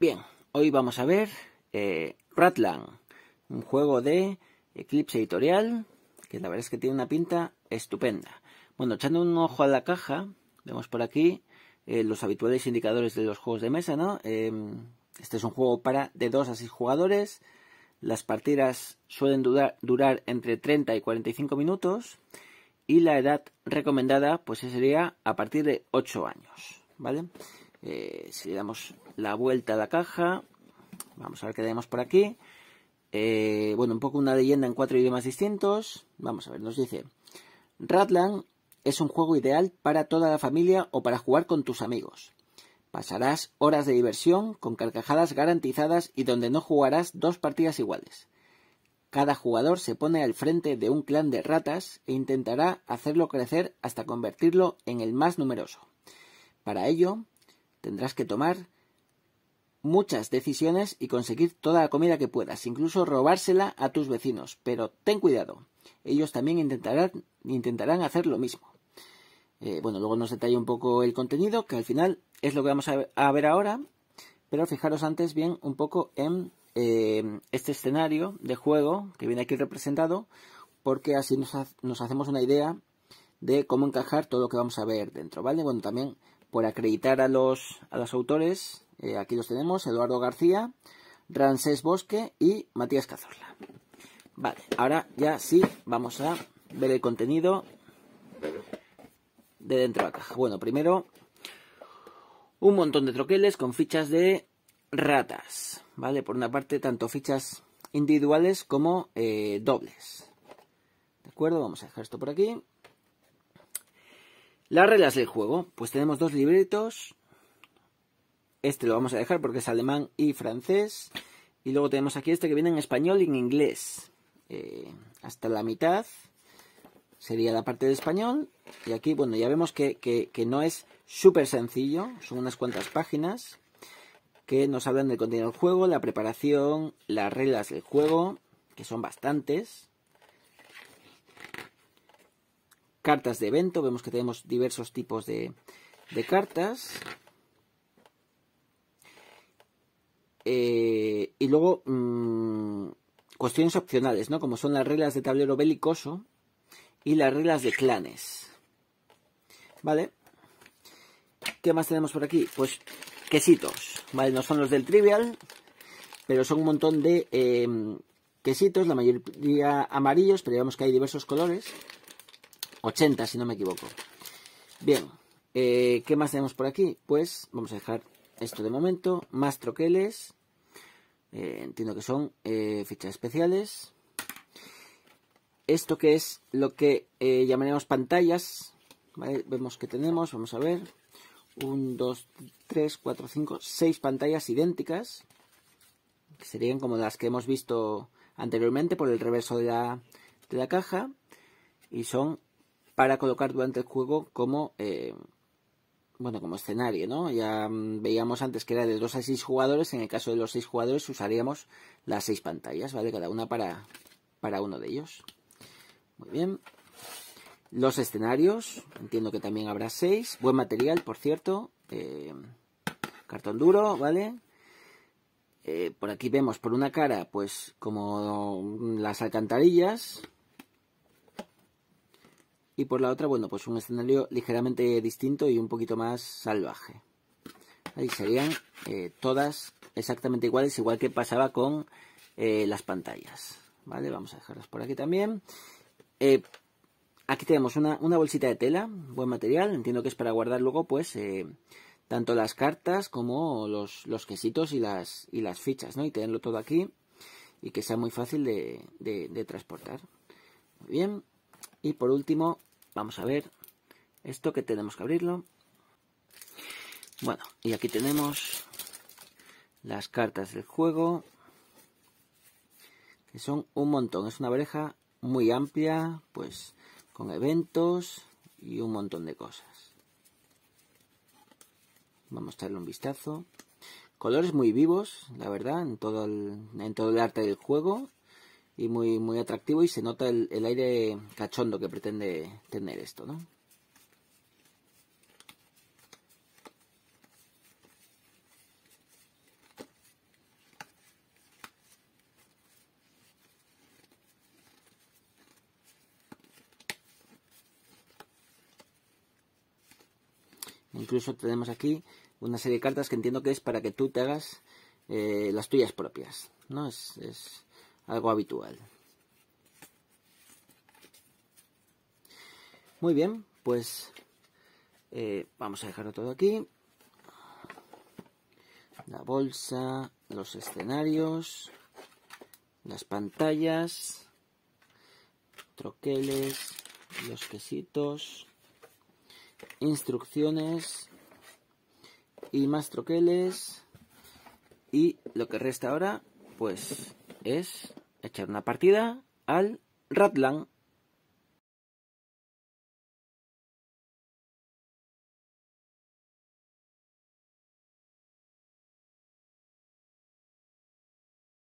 Bien, hoy vamos a ver eh, Ratlan, un juego de Eclipse Editorial, que la verdad es que tiene una pinta estupenda. Bueno, echando un ojo a la caja, vemos por aquí eh, los habituales indicadores de los juegos de mesa, ¿no? Eh, este es un juego para de 2 a 6 jugadores. Las partidas suelen durar, entre 30 y 45 minutos. Y la edad recomendada, pues sería a partir de 8 años, ¿vale? Eh, si le damos la vuelta a la caja, vamos a ver qué tenemos por aquí. Eh, bueno, un poco una leyenda en cuatro idiomas distintos. Vamos a ver, nos dice, Ratland es un juego ideal para toda la familia o para jugar con tus amigos. Pasarás horas de diversión con carcajadas garantizadas y donde no jugarás dos partidas iguales. Cada jugador se pone al frente de un clan de ratas e intentará hacerlo crecer hasta convertirlo en el más numeroso. Para ello, Tendrás que tomar muchas decisiones y conseguir toda la comida que puedas, incluso robársela a tus vecinos. Pero ten cuidado, ellos también intentarán, hacer lo mismo. Eh, bueno, luego nos detalla un poco el contenido, que al final es lo que vamos a ver ahora, pero fijaros antes bien un poco en eh, este escenario de juego que viene aquí representado, porque así nos, hacemos una idea de cómo encajar todo lo que vamos a ver dentro, ¿vale? Bueno, también por acreditar a los, a los autores, eh, aquí los tenemos, Eduardo García, Ramsés Bosque y Matías Cazorla. Vale, ahora ya sí, vamos a ver el contenido de dentro de la caja. Bueno, primero, un montón de troqueles con fichas de ratas, ¿vale? Por una parte, tanto fichas individuales como eh, dobles. ¿De acuerdo? Vamos a dejar esto por aquí. Las reglas del juego, pues tenemos dos libretos. Este lo vamos a dejar porque es alemán y francés. Y luego tenemos aquí este que viene en español y en inglés. Eh, hasta la mitad sería la parte de español. Y aquí, bueno, ya vemos que, que no es súper sencillo. Son unas cuantas páginas que nos hablan del contenido del juego, la preparación, las reglas del juego, que son bastantes. cartas de evento. Vemos que tenemos diversos tipos de, cartas. Eh, y luego mm, cuestiones opcionales, ¿no? Como son las reglas de tablero belicoso y las reglas de clanes. ¿Vale? ¿Qué más tenemos por aquí? Pues quesitos, ¿vale? No son los del trivial, pero son un montón de eh, quesitos, la mayoría amarillos, pero vemos que hay diversos colores. 80, si no me equivoco. Bien, eh, ¿qué más tenemos por aquí? Pues vamos a dejar esto de momento. Más troqueles. Eh, entiendo que son eh, fichas especiales. Esto que es lo que llamaremos pantallas. Vemos que tenemos, vamos a ver. 1, 2, 3, 4, 5, 6 pantallas idénticas. serían como las que hemos visto anteriormente por el reverso de la, de la caja. Y son para colocar durante el juego como eh, bueno como escenario no ya mm, veíamos antes que era de 2 a 6 jugadores en el caso de los seis jugadores usaríamos las seis pantallas vale cada una para para uno de ellos muy bien los escenarios entiendo que también habrá seis buen material por cierto eh, cartón duro vale eh, por aquí vemos por una cara pues como las alcantarillas y por la otra, bueno, pues un escenario ligeramente distinto y un poquito más salvaje. Ahí serían eh, todas exactamente iguales, igual que pasaba con eh, las pantallas. ¿Vale? Vamos a dejarlas por aquí también. Eh, aquí tenemos una, bolsita de tela, buen material. Entiendo que es para guardar luego, pues, tanto las cartas como los, quesitos y las, y las fichas, ¿no? Y tenerlo todo aquí y que sea muy fácil de, de transportar. Muy bien. Y por último, Vamos a ver esto que tenemos que abrirlo. Bueno, y aquí tenemos las cartas del juego, que son un montón. Es una pareja muy amplia, pues con eventos y un montón de cosas. Vamos a darle un vistazo. Colores muy vivos, la verdad, en todo el, en todo el arte del juego y muy, muy atractivo y se nota el, aire cachondo que pretende tener esto, ¿no? Incluso tenemos aquí una serie de cartas que entiendo que es para que tú te hagas eh, las tuyas propias, ¿no? es algo habitual. Muy bien, pues eh, vamos a dejarlo todo aquí. La bolsa, los escenarios, las pantallas, troqueles, los quesitos, instrucciones y más troqueles. Y lo que resta ahora, pues, es echar una partida al Ratland